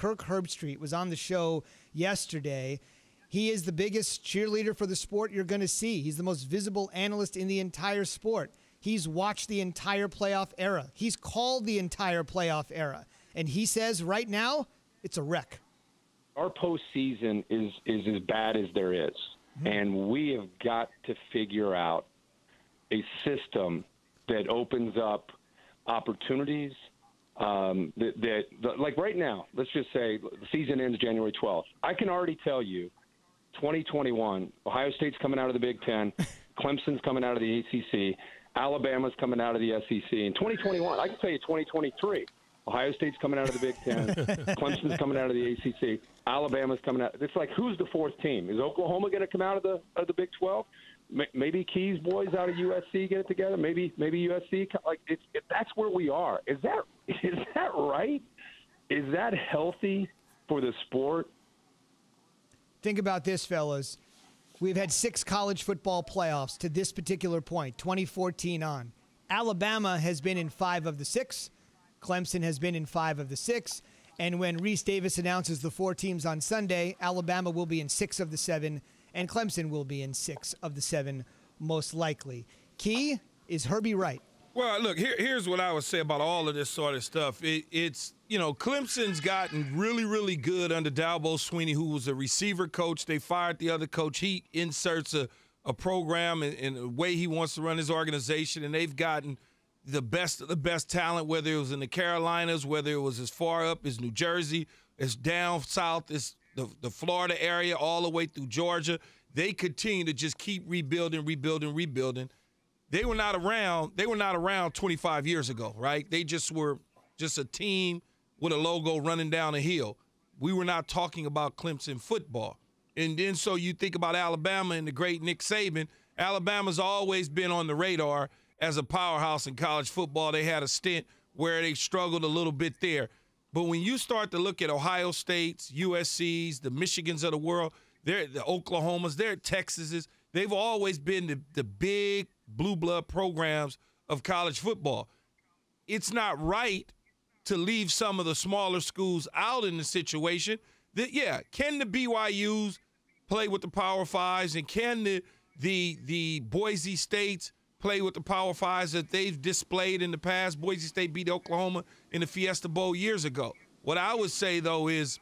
Kirk Herbstreit was on the show yesterday. He is the biggest cheerleader for the sport you're going to see. He's the most visible analyst in the entire sport. He's watched the entire playoff era. He's called the entire playoff era. And he says right now, it's a wreck. Our postseason is, is as bad as there is. Mm-hmm. And we have got to figure out a system that opens up opportunities – um, that, that, like right now, let's just say the season ends January 12th. I can already tell you 2021, Ohio State's coming out of the Big Ten, Clemson's coming out of the ACC, Alabama's coming out of the SEC. In 2021, I can tell you 2023. Ohio State's coming out of the Big Ten. Clemson's coming out of the ACC. Alabama's coming out. It's like who's the fourth team? Is Oklahoma going to come out of the of the Big Twelve? maybe Keys boys out of USC get it together. Maybe maybe USC like if, that's where we are. Is that is that right? Is that healthy for the sport? Think about this, fellas. We've had six college football playoffs to this particular point, 2014 on. Alabama has been in five of the six. Clemson has been in five of the six. And when Reese Davis announces the four teams on Sunday, Alabama will be in six of the seven and Clemson will be in six of the seven, most likely. Key is Herbie Wright. Well, look, here, here's what I would say about all of this sort of stuff. It, it's, you know, Clemson's gotten really, really good under Dalbo Sweeney, who was a receiver coach. They fired the other coach. He inserts a, a program and, and a way he wants to run his organization, and they've gotten the best of the best talent, whether it was in the Carolinas, whether it was as far up as New Jersey, as down south as the, the Florida area all the way through Georgia. They continue to just keep rebuilding, rebuilding, rebuilding. They were not around. They were not around 25 years ago, right? They just were just a team with a logo running down a hill. We were not talking about Clemson football. And then so you think about Alabama and the great Nick Saban. Alabama's always been on the radar as a powerhouse in college football. They had a stint where they struggled a little bit there. But when you start to look at Ohio State's, USC's, the Michigans of the world, they're the Oklahomas, they're Texases, they've always been the, the big blue blood programs of college football. It's not right to leave some of the smaller schools out in the situation. That yeah, can the BYU's play with the Power Fives and can the the the Boise States play with the Power Fives that they've displayed in the past. Boise State beat Oklahoma in the Fiesta Bowl years ago. What I would say, though, is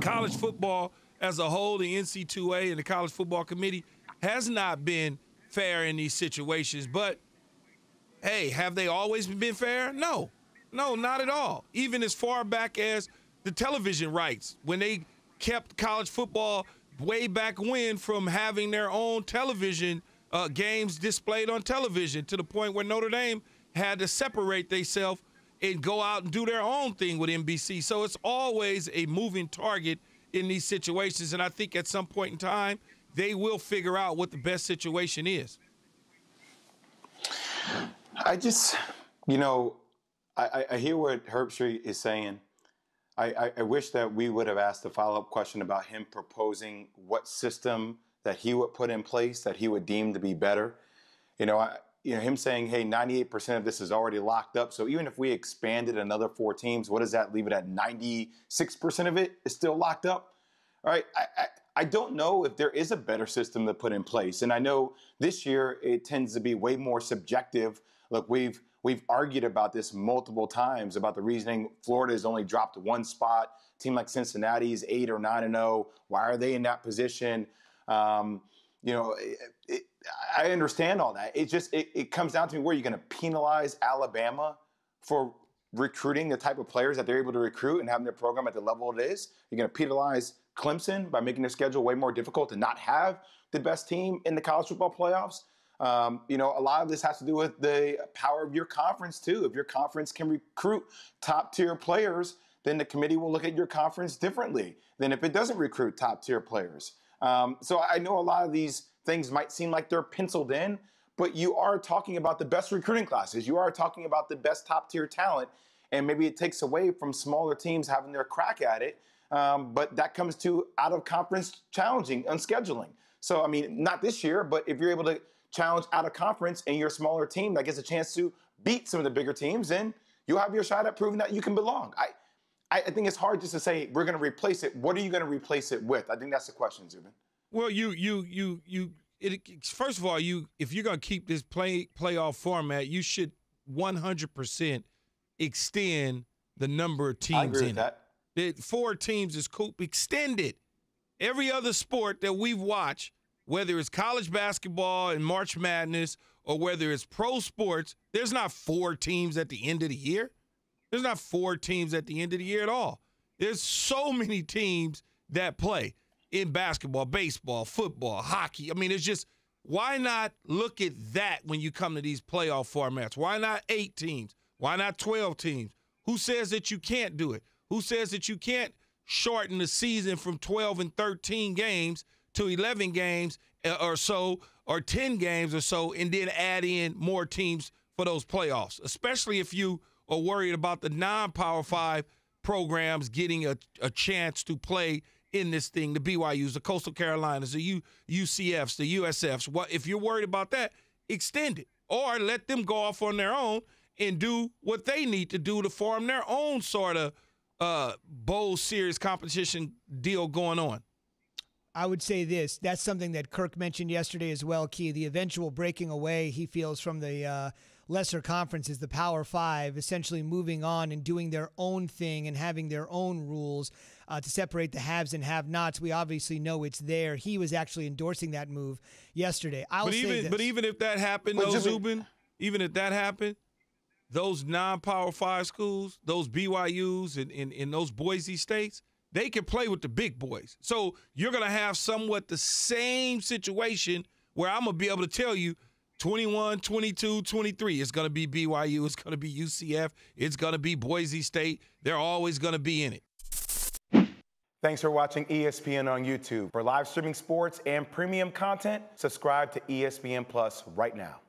college football as a whole, the NC2A and the College Football Committee has not been fair in these situations. But hey, have they always been fair? No, no, not at all. Even as far back as the television rights, when they kept college football way back when from having their own television uh, games displayed on television to the point where Notre Dame had to separate themselves and go out and do their own thing with NBC. So it's always a moving target in these situations. And I think at some point in time, they will figure out what the best situation is. I just, you know, I, I hear what Herb Street is saying. I, I, I wish that we would have asked the follow up question about him proposing what system that he would put in place that he would deem to be better. You know, I, you know him saying, "Hey, 98% of this is already locked up." So even if we expanded another four teams, what does that leave it at? 96% of it is still locked up. All right, I, I, I don't know if there is a better system to put in place, and I know this year it tends to be way more subjective. Look, we've we've argued about this multiple times about the reasoning Florida has only dropped one spot. A team like Cincinnati is eight or nine and zero. Oh. Why are they in that position? Um, you know, it, it, I understand all that. It just it, it comes down to me where you're going to penalize Alabama for recruiting the type of players that they're able to recruit and having their program at the level it is. You're going to penalize Clemson by making their schedule way more difficult to not have the best team in the college football playoffs. Um, you know, a lot of this has to do with the power of your conference too. If your conference can recruit top tier players, then the committee will look at your conference differently than if it doesn't recruit top tier players. Um, so I know a lot of these things might seem like they're penciled in, but you are talking about the best recruiting classes. You are talking about the best top tier talent, and maybe it takes away from smaller teams having their crack at it. Um, but that comes to out of conference challenging, unscheduling. So I mean, not this year, but if you're able to challenge out of conference and you're a smaller team that gets a chance to beat some of the bigger teams, then you will have your shot at proving that you can belong. I, I, I think it's hard just to say we're going to replace it. What are you going to replace it with? I think that's the question, Zubin. Well, you you you you. It, first of all, you if you're going to keep this play playoff format, you should 100 percent extend the number of teams in it. That four teams is coop. Extend it. Every other sport that we've watched, whether it's college basketball and March Madness or whether it's pro sports, there's not four teams at the end of the year. There's not four teams at the end of the year at all. There's so many teams that play in basketball, baseball, football, hockey. I mean, it's just why not look at that when you come to these playoff formats? Why not eight teams? Why not 12 teams? Who says that you can't do it? Who says that you can't shorten the season from 12 and 13 games to 11 games uh, or so, or 10 games or so, and then add in more teams for those playoffs, especially if you are worried about the non Power Five programs getting a, a chance to play in this thing the BYUs, the Coastal Carolinas, the U, UCFs, the USFs. What if you're worried about that? Extend it or let them go off on their own and do what they need to do to form their own sort of uh, bowl series competition deal going on. I would say this. That's something that Kirk mentioned yesterday as well, Key. The eventual breaking away he feels from the uh, lesser conferences, the Power Five, essentially moving on and doing their own thing and having their own rules uh, to separate the haves and have-nots. We obviously know it's there. He was actually endorsing that move yesterday. I'll but even this. but even if that happened, though, Zubin, even if that happened, those non-power five schools, those BYU's and, in and those Boise states, they can play with the big boys. So you're gonna have somewhat the same situation where I'm gonna be able to tell you 21, 22, 23. It's going to be BYU. It's going to be UCF. It's going to be Boise State. They're always going to be in it. Thanks for watching ESPN on YouTube. For live streaming sports and premium content, subscribe to ESPN Plus right now.